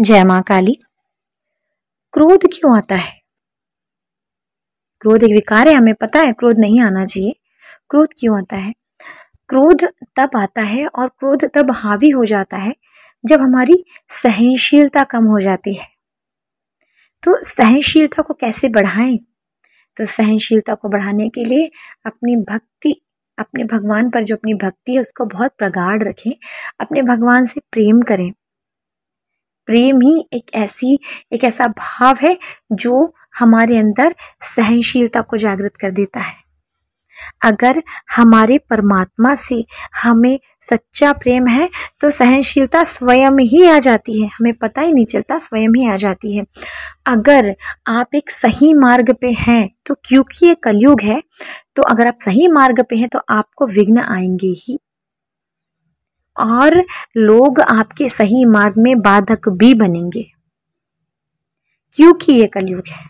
जय माँ काली क्रोध क्यों आता है क्रोध एक विकार है हमें पता है क्रोध नहीं आना चाहिए क्रोध क्यों आता है क्रोध तब आता है और क्रोध तब हावी हो जाता है जब हमारी सहनशीलता कम हो जाती है तो सहनशीलता को कैसे बढ़ाएं तो सहनशीलता को बढ़ाने के लिए अपनी भक्ति अपने भगवान पर जो अपनी भक्ति है उसको बहुत प्रगाढ़ रखें अपने भगवान से प्रेम करें प्रेम ही एक ऐसी एक ऐसा भाव है जो हमारे अंदर सहनशीलता को जागृत कर देता है अगर हमारे परमात्मा से हमें सच्चा प्रेम है तो सहनशीलता स्वयं ही आ जाती है हमें पता ही नहीं चलता स्वयं ही आ जाती है अगर आप एक सही मार्ग पे हैं तो क्योंकि ये कलयुग है तो अगर आप सही मार्ग पे हैं तो आपको विघ्न आएंगे ही और लोग आपके सही मार्ग में बाधक भी बनेंगे क्योंकि ये कलयुग है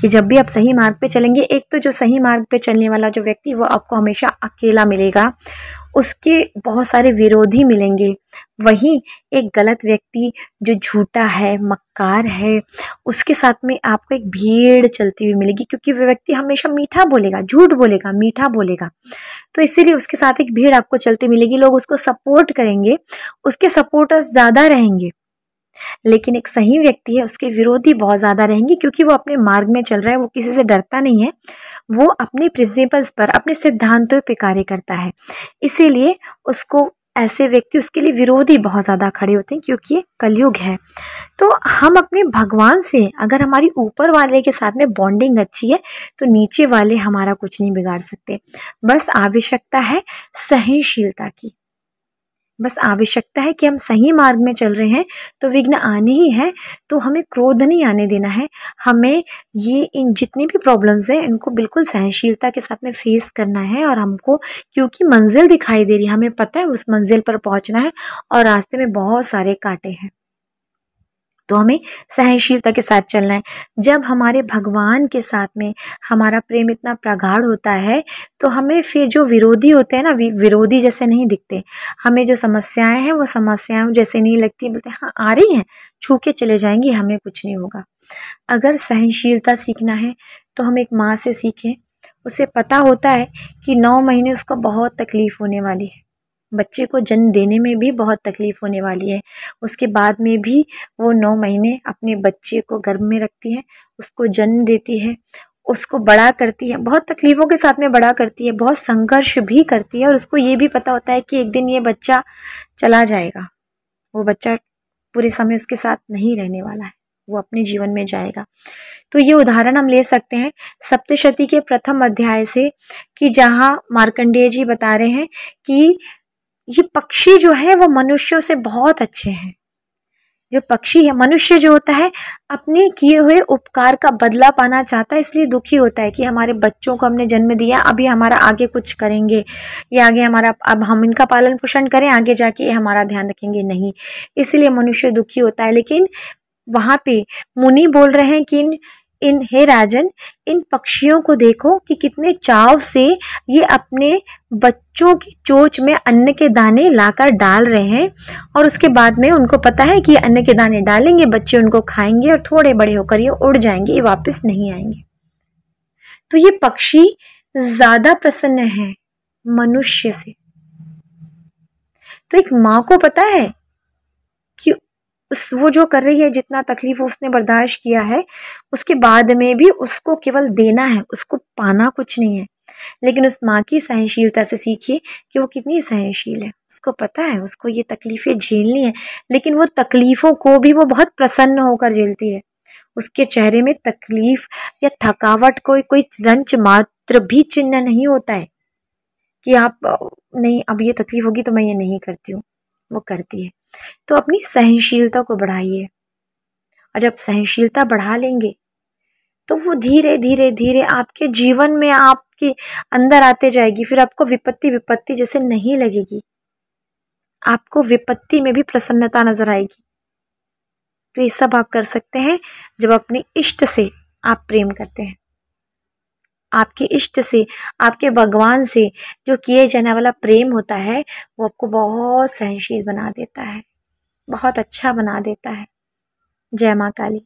कि जब भी आप सही मार्ग पे चलेंगे एक तो जो सही मार्ग पे चलने वाला जो व्यक्ति वो आपको हमेशा अकेला मिलेगा उसके बहुत सारे विरोधी मिलेंगे वहीं एक गलत व्यक्ति जो झूठा है मक्कार है उसके साथ में आपको एक भीड़ चलती हुई मिलेगी क्योंकि वह व्यक्ति हमेशा मीठा बोलेगा झूठ बोलेगा मीठा बोलेगा तो इसीलिए उसके साथ एक भीड़ आपको चलती मिलेगी लोग उसको सपोर्ट करेंगे उसके सपोर्टर्स ज़्यादा रहेंगे लेकिन एक सही व्यक्ति है उसके विरोधी बहुत ज़्यादा रहेंगे क्योंकि वो अपने मार्ग में चल रहा है वो किसी से डरता नहीं है वो अपने प्रिंसिपल्स पर अपने सिद्धांतों पर कार्य करता है इसीलिए उसको ऐसे व्यक्ति उसके लिए विरोधी बहुत ज़्यादा खड़े होते हैं क्योंकि ये कलयुग है तो हम अपने भगवान से अगर हमारी ऊपर वाले के साथ में बॉन्डिंग अच्छी है तो नीचे वाले हमारा कुछ नहीं बिगाड़ सकते बस आवश्यकता है सहनशीलता की बस आवश्यकता है कि हम सही मार्ग में चल रहे हैं तो विघ्न आने ही हैं तो हमें क्रोध नहीं आने देना है हमें ये इन जितनी भी प्रॉब्लम्स हैं इनको बिल्कुल सहनशीलता के साथ में फेस करना है और हमको क्योंकि मंजिल दिखाई दे रही है हमें पता है उस मंजिल पर पहुंचना है और रास्ते में बहुत सारे कांटे हैं तो हमें सहनशीलता के साथ चलना है जब हमारे भगवान के साथ में हमारा प्रेम इतना प्रगाढ़ होता है तो हमें फिर जो विरोधी होते हैं ना विरोधी जैसे नहीं दिखते हमें जो समस्याएं हैं वो समस्याएं जैसे नहीं लगती बोलते हाँ आ रही हैं छू के चले जाएंगी हमें कुछ नहीं होगा अगर सहनशीलता सीखना है तो हम एक माँ से सीखें उसे पता होता है कि नौ महीने उसको बहुत तकलीफ़ होने वाली है बच्चे को जन्म देने में भी बहुत तकलीफ़ होने वाली है उसके बाद में भी वो नौ महीने अपने बच्चे को गर्भ में रखती है उसको जन्म देती है उसको बड़ा करती है बहुत तकलीफ़ों के साथ में बड़ा करती है बहुत संघर्ष भी करती है और उसको ये भी पता होता है कि एक दिन ये बच्चा चला जाएगा वो बच्चा पूरे समय उसके साथ नहीं रहने वाला है वो अपने जीवन में जाएगा तो ये उदाहरण हम ले सकते हैं सप्तशती के प्रथम अध्याय से कि जहाँ मार्कंडेय जी बता रहे हैं कि ये पक्षी जो है वो मनुष्यों से बहुत अच्छे हैं जो पक्षी है मनुष्य जो होता है अपने किए हुए उपकार का बदला पाना चाहता है इसलिए दुखी होता है कि हमारे बच्चों को हमने जन्म दिया अभी हमारा आगे कुछ करेंगे या आगे हमारा अब हम इनका पालन पोषण करें आगे जाके हमारा ध्यान रखेंगे नहीं इसलिए मनुष्य दुखी होता है लेकिन वहाँ पे मुनि बोल रहे हैं कि इन इन हे राजन इन पक्षियों को देखो कि कितने चाव से ये अपने बच बच्चों की चोच में अन्न के दाने लाकर डाल रहे हैं और उसके बाद में उनको पता है कि अन्न के दाने डालेंगे बच्चे उनको खाएंगे और थोड़े बड़े होकर ये उड़ जाएंगे ये वापस नहीं आएंगे तो ये पक्षी ज्यादा प्रसन्न है मनुष्य से तो एक माँ को पता है कि उस वो जो कर रही है जितना तकलीफ उसने बर्दाश्त किया है उसके बाद में भी उसको केवल देना है उसको पाना कुछ नहीं है लेकिन उस माँ की सहनशीलता से सीखिए कि वो कितनी सहनशील है उसको पता है उसको ये तकलीफ़ें झेलनी है लेकिन वो तकलीफ़ों को भी वो बहुत प्रसन्न होकर झेलती है उसके चेहरे में तकलीफ़ या थकावट कोई कोई रंच मात्र भी चिन्ह नहीं होता है कि आप नहीं अब ये तकलीफ़ होगी तो मैं ये नहीं करती हूँ वो करती है तो अपनी सहनशीलता को बढ़ाइए और जब सहनशीलता बढ़ा लेंगे तो वो धीरे धीरे धीरे आपके जीवन में आपके अंदर आते जाएगी फिर आपको विपत्ति विपत्ति जैसे नहीं लगेगी आपको विपत्ति में भी प्रसन्नता नजर आएगी तो ये सब आप कर सकते हैं जब अपने इष्ट से आप प्रेम करते हैं आपके इष्ट से आपके भगवान से जो किए जाने वाला प्रेम होता है वो आपको बहुत सहनशील बना देता है बहुत अच्छा बना देता है जय माँ काली